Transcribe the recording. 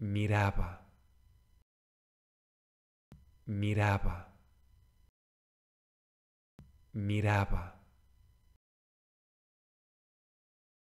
miraba, miraba, miraba.